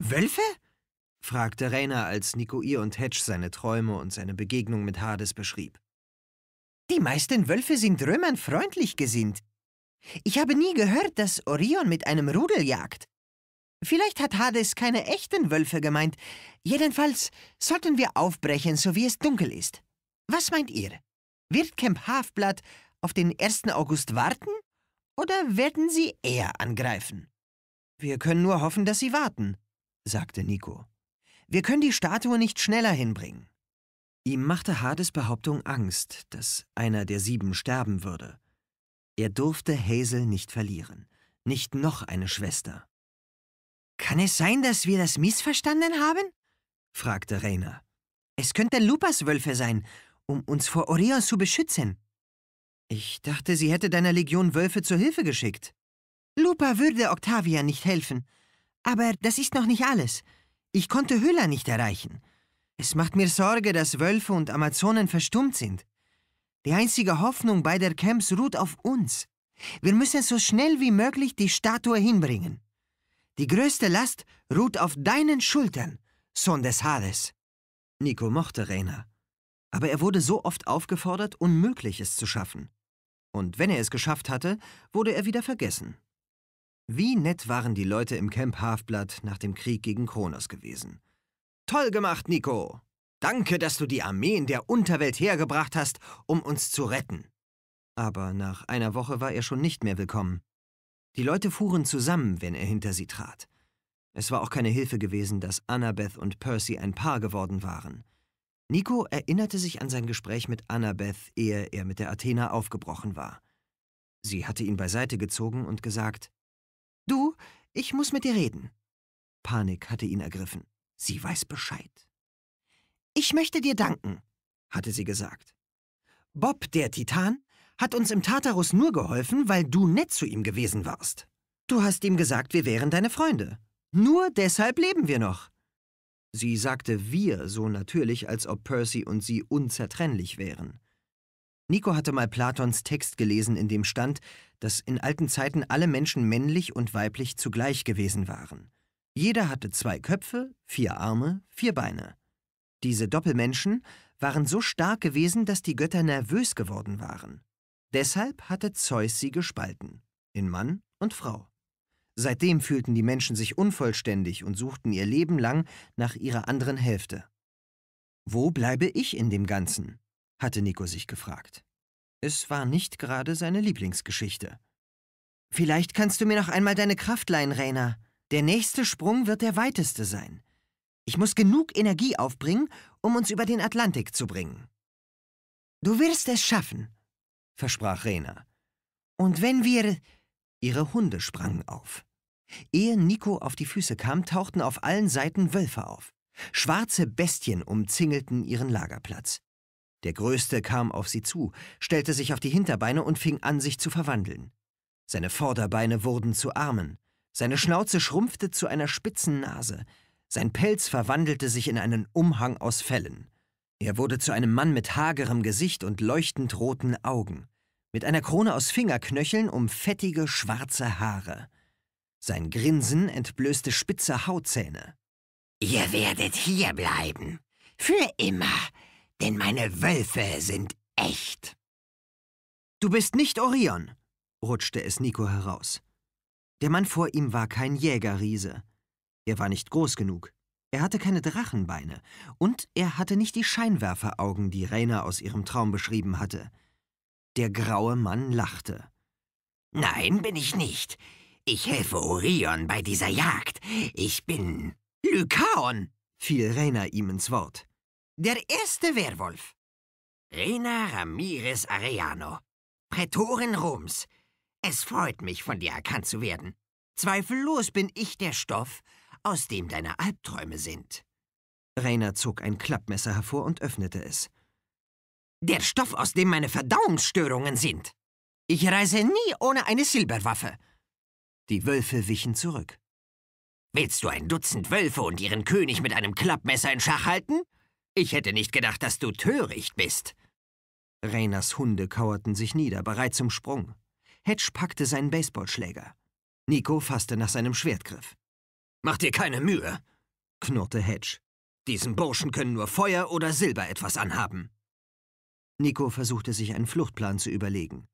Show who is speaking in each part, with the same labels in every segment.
Speaker 1: Wölfe? fragte Rainer, als Nikoir und Hedge seine Träume und seine Begegnung mit Hades beschrieb. Die meisten Wölfe sind Römern freundlich gesinnt. Ich habe nie gehört, dass Orion mit einem Rudel jagt. Vielleicht hat Hades keine echten Wölfe gemeint. Jedenfalls sollten wir aufbrechen, so wie es dunkel ist. Was meint ihr? Wird Camp Hafblatt auf den 1. August warten? Oder werden sie eher angreifen? Wir können nur hoffen, dass sie warten sagte Nico. Wir können die Statue nicht schneller hinbringen. Ihm machte Hades Behauptung Angst, dass einer der sieben sterben würde. Er durfte Hazel nicht verlieren, nicht noch eine Schwester. Kann es sein, dass wir das missverstanden haben? fragte Rainer. Es könnten Lupas-Wölfe sein, um uns vor Orion zu beschützen. Ich dachte, sie hätte deiner Legion Wölfe zur Hilfe geschickt. Lupa würde Octavia nicht helfen. Aber das ist noch nicht alles. Ich konnte Hüller nicht erreichen. Es macht mir Sorge, dass Wölfe und Amazonen verstummt sind. Die einzige Hoffnung beider Camps ruht auf uns. Wir müssen so schnell wie möglich die Statue hinbringen. Die größte Last ruht auf deinen Schultern, Sohn des Hades. Nico mochte Rainer, aber er wurde so oft aufgefordert, Unmögliches zu schaffen. Und wenn er es geschafft hatte, wurde er wieder vergessen. Wie nett waren die Leute im Camp Halfblatt nach dem Krieg gegen Kronos gewesen. Toll gemacht, Nico! Danke, dass du die Armeen der Unterwelt hergebracht hast, um uns zu retten. Aber nach einer Woche war er schon nicht mehr willkommen. Die Leute fuhren zusammen, wenn er hinter sie trat. Es war auch keine Hilfe gewesen, dass Annabeth und Percy ein Paar geworden waren. Nico erinnerte sich an sein Gespräch mit Annabeth, ehe er mit der Athena aufgebrochen war. Sie hatte ihn beiseite gezogen und gesagt, Du, ich muss mit dir reden. Panik hatte ihn ergriffen. Sie weiß Bescheid. Ich möchte dir danken, hatte sie gesagt. Bob, der Titan, hat uns im Tartarus nur geholfen, weil du nett zu ihm gewesen warst. Du hast ihm gesagt, wir wären deine Freunde. Nur deshalb leben wir noch. Sie sagte wir so natürlich, als ob Percy und sie unzertrennlich wären. Nico hatte mal Platons Text gelesen, in dem stand, dass in alten Zeiten alle Menschen männlich und weiblich zugleich gewesen waren. Jeder hatte zwei Köpfe, vier Arme, vier Beine. Diese Doppelmenschen waren so stark gewesen, dass die Götter nervös geworden waren. Deshalb hatte Zeus sie gespalten, in Mann und Frau. Seitdem fühlten die Menschen sich unvollständig und suchten ihr Leben lang nach ihrer anderen Hälfte. Wo bleibe ich in dem Ganzen? hatte Nico sich gefragt. Es war nicht gerade seine Lieblingsgeschichte. Vielleicht kannst du mir noch einmal deine Kraft leihen, Rainer. Der nächste Sprung wird der weiteste sein. Ich muss genug Energie aufbringen, um uns über den Atlantik zu bringen. Du wirst es schaffen, versprach Rainer. Und wenn wir... Ihre Hunde sprangen auf. Ehe Nico auf die Füße kam, tauchten auf allen Seiten Wölfe auf. Schwarze Bestien umzingelten ihren Lagerplatz. Der Größte kam auf sie zu, stellte sich auf die Hinterbeine und fing an, sich zu verwandeln. Seine Vorderbeine wurden zu Armen, seine Schnauze schrumpfte zu einer spitzen Nase, sein Pelz verwandelte sich in einen Umhang aus Fellen. Er wurde zu einem Mann mit hagerem Gesicht und leuchtend roten Augen, mit einer Krone aus Fingerknöcheln um fettige schwarze Haare. Sein Grinsen entblößte spitze Hautzähne. Ihr werdet hier bleiben. Für immer, denn meine Wölfe sind echt. Du bist nicht Orion, rutschte es Nico heraus. Der Mann vor ihm war kein Jägerriese. Er war nicht groß genug. Er hatte keine Drachenbeine und er hatte nicht die Scheinwerferaugen, die Rainer aus ihrem Traum beschrieben hatte. Der graue Mann lachte. Nein, bin ich nicht. Ich helfe Orion bei dieser Jagd. Ich bin Lykaon, fiel Rainer ihm ins Wort. Der erste Werwolf. Rena Ramirez Arellano, Prätorin Roms. Es freut mich, von dir erkannt zu werden. Zweifellos bin ich der Stoff, aus dem deine Albträume sind. Rainer zog ein Klappmesser hervor und öffnete es. Der Stoff, aus dem meine Verdauungsstörungen sind. Ich reise nie ohne eine Silberwaffe. Die Wölfe wichen zurück. Willst du ein Dutzend Wölfe und ihren König mit einem Klappmesser in Schach halten? Ich hätte nicht gedacht, dass du töricht bist. Rainers Hunde kauerten sich nieder, bereit zum Sprung. Hedge packte seinen Baseballschläger. Nico fasste nach seinem Schwertgriff. Mach dir keine Mühe, knurrte Hedge. Diesen Burschen können nur Feuer oder Silber etwas anhaben. Nico versuchte sich einen Fluchtplan zu überlegen.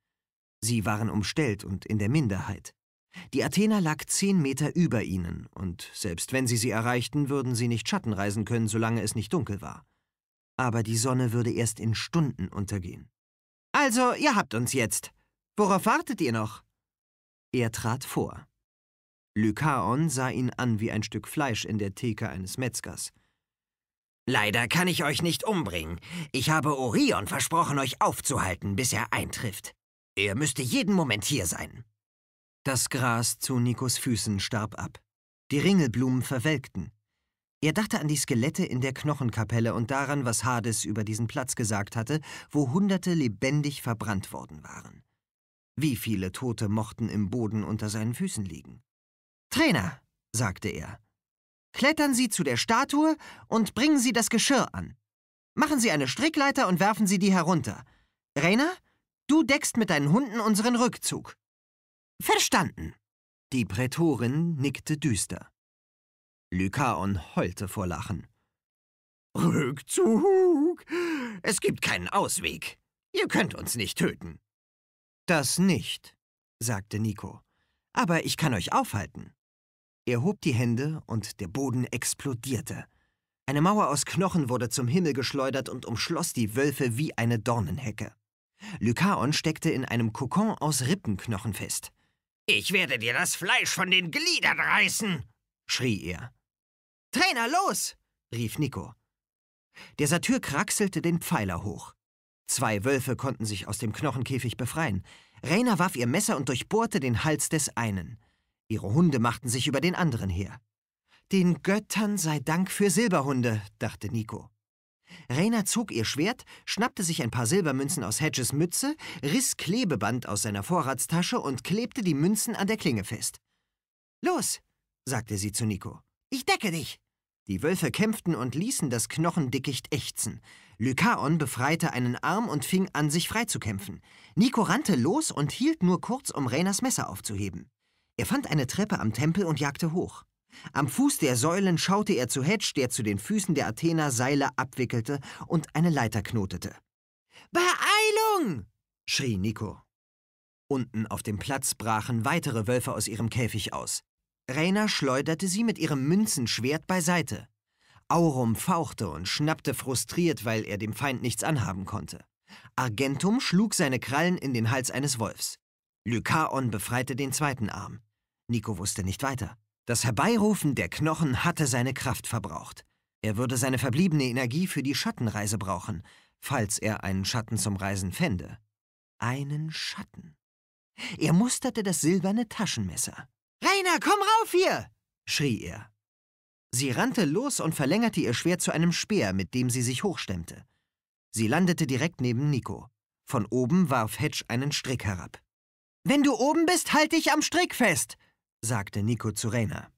Speaker 1: Sie waren umstellt und in der Minderheit. Die Athener lag zehn Meter über ihnen, und selbst wenn sie sie erreichten, würden sie nicht Schatten reisen können, solange es nicht dunkel war. Aber die Sonne würde erst in Stunden untergehen. Also, ihr habt uns jetzt. Worauf wartet ihr noch? Er trat vor. Lykaon sah ihn an wie ein Stück Fleisch in der Theke eines Metzgers. Leider kann ich euch nicht umbringen. Ich habe Orion versprochen, euch aufzuhalten, bis er eintrifft. Er müsste jeden Moment hier sein. Das Gras zu Nikos Füßen starb ab. Die Ringelblumen verwelkten. Er dachte an die Skelette in der Knochenkapelle und daran, was Hades über diesen Platz gesagt hatte, wo Hunderte lebendig verbrannt worden waren. Wie viele Tote mochten im Boden unter seinen Füßen liegen? Trainer, sagte er, klettern Sie zu der Statue und bringen Sie das Geschirr an. Machen Sie eine Strickleiter und werfen Sie die herunter. Rainer, du deckst mit deinen Hunden unseren Rückzug. Verstanden. Die Prätorin nickte düster. Lykaon heulte vor Lachen. Rückzug! Es gibt keinen Ausweg. Ihr könnt uns nicht töten. Das nicht, sagte Nico. Aber ich kann euch aufhalten. Er hob die Hände und der Boden explodierte. Eine Mauer aus Knochen wurde zum Himmel geschleudert und umschloss die Wölfe wie eine Dornenhecke. Lykaon steckte in einem Kokon aus Rippenknochen fest. Ich werde dir das Fleisch von den Gliedern reißen, schrie er. Trainer, los! rief Nico. Der Satyr kraxelte den Pfeiler hoch. Zwei Wölfe konnten sich aus dem Knochenkäfig befreien. Rainer warf ihr Messer und durchbohrte den Hals des einen. Ihre Hunde machten sich über den anderen her. Den Göttern sei Dank für Silberhunde, dachte Nico. Rainer zog ihr Schwert, schnappte sich ein paar Silbermünzen aus Hedges Mütze, riss Klebeband aus seiner Vorratstasche und klebte die Münzen an der Klinge fest. Los, sagte sie zu Nico. Ich decke dich. Die Wölfe kämpften und ließen das Knochendickicht ächzen. Lykaon befreite einen Arm und fing an, sich freizukämpfen. Nico rannte los und hielt nur kurz, um Rainers Messer aufzuheben. Er fand eine Treppe am Tempel und jagte hoch. Am Fuß der Säulen schaute er zu Hedge, der zu den Füßen der Athener Seile abwickelte und eine Leiter knotete. Beeilung! schrie Nico. Unten auf dem Platz brachen weitere Wölfe aus ihrem Käfig aus. Rainer schleuderte sie mit ihrem Münzenschwert beiseite. Aurum fauchte und schnappte frustriert, weil er dem Feind nichts anhaben konnte. Argentum schlug seine Krallen in den Hals eines Wolfs. Lykaon befreite den zweiten Arm. Nico wusste nicht weiter. Das Herbeirufen der Knochen hatte seine Kraft verbraucht. Er würde seine verbliebene Energie für die Schattenreise brauchen, falls er einen Schatten zum Reisen fände. Einen Schatten. Er musterte das silberne Taschenmesser. Rainer, komm rauf hier! schrie er. Sie rannte los und verlängerte ihr Schwert zu einem Speer, mit dem sie sich hochstemmte. Sie landete direkt neben Nico. Von oben warf Hedge einen Strick herab. Wenn du oben bist, halte dich am Strick fest, sagte Nico zu Rena.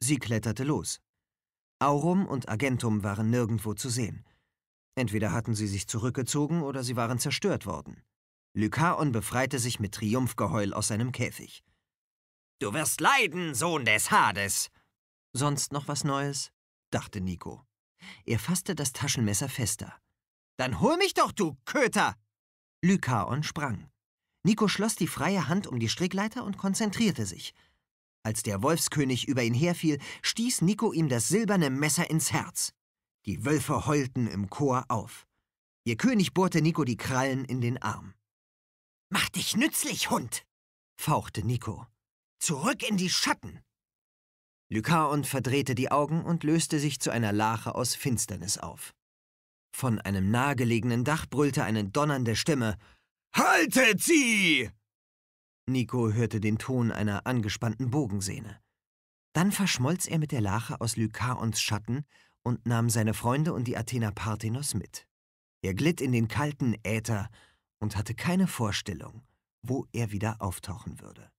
Speaker 1: Sie kletterte los. Aurum und Agentum waren nirgendwo zu sehen. Entweder hatten sie sich zurückgezogen oder sie waren zerstört worden. Lykaon befreite sich mit Triumphgeheul aus seinem Käfig. Du wirst leiden, Sohn des Hades! Sonst noch was Neues? dachte Nico. Er fasste das Taschenmesser fester. Dann hol mich doch, du Köter! Lykaon sprang. Nico schloss die freie Hand um die Strickleiter und konzentrierte sich. Als der Wolfskönig über ihn herfiel, stieß Nico ihm das silberne Messer ins Herz. Die Wölfe heulten im Chor auf. Ihr König bohrte Nico die Krallen in den Arm. Mach dich nützlich, Hund! fauchte Nico. Zurück in die Schatten! Lykaon verdrehte die Augen und löste sich zu einer Lache aus Finsternis auf. Von einem nahegelegenen Dach brüllte eine donnernde Stimme: Haltet sie! Nico hörte den Ton einer angespannten Bogensehne. Dann verschmolz er mit der Lache aus Lykaons Schatten und nahm seine Freunde und die Athener Parthenos mit. Er glitt in den kalten Äther und hatte keine Vorstellung, wo er wieder auftauchen würde.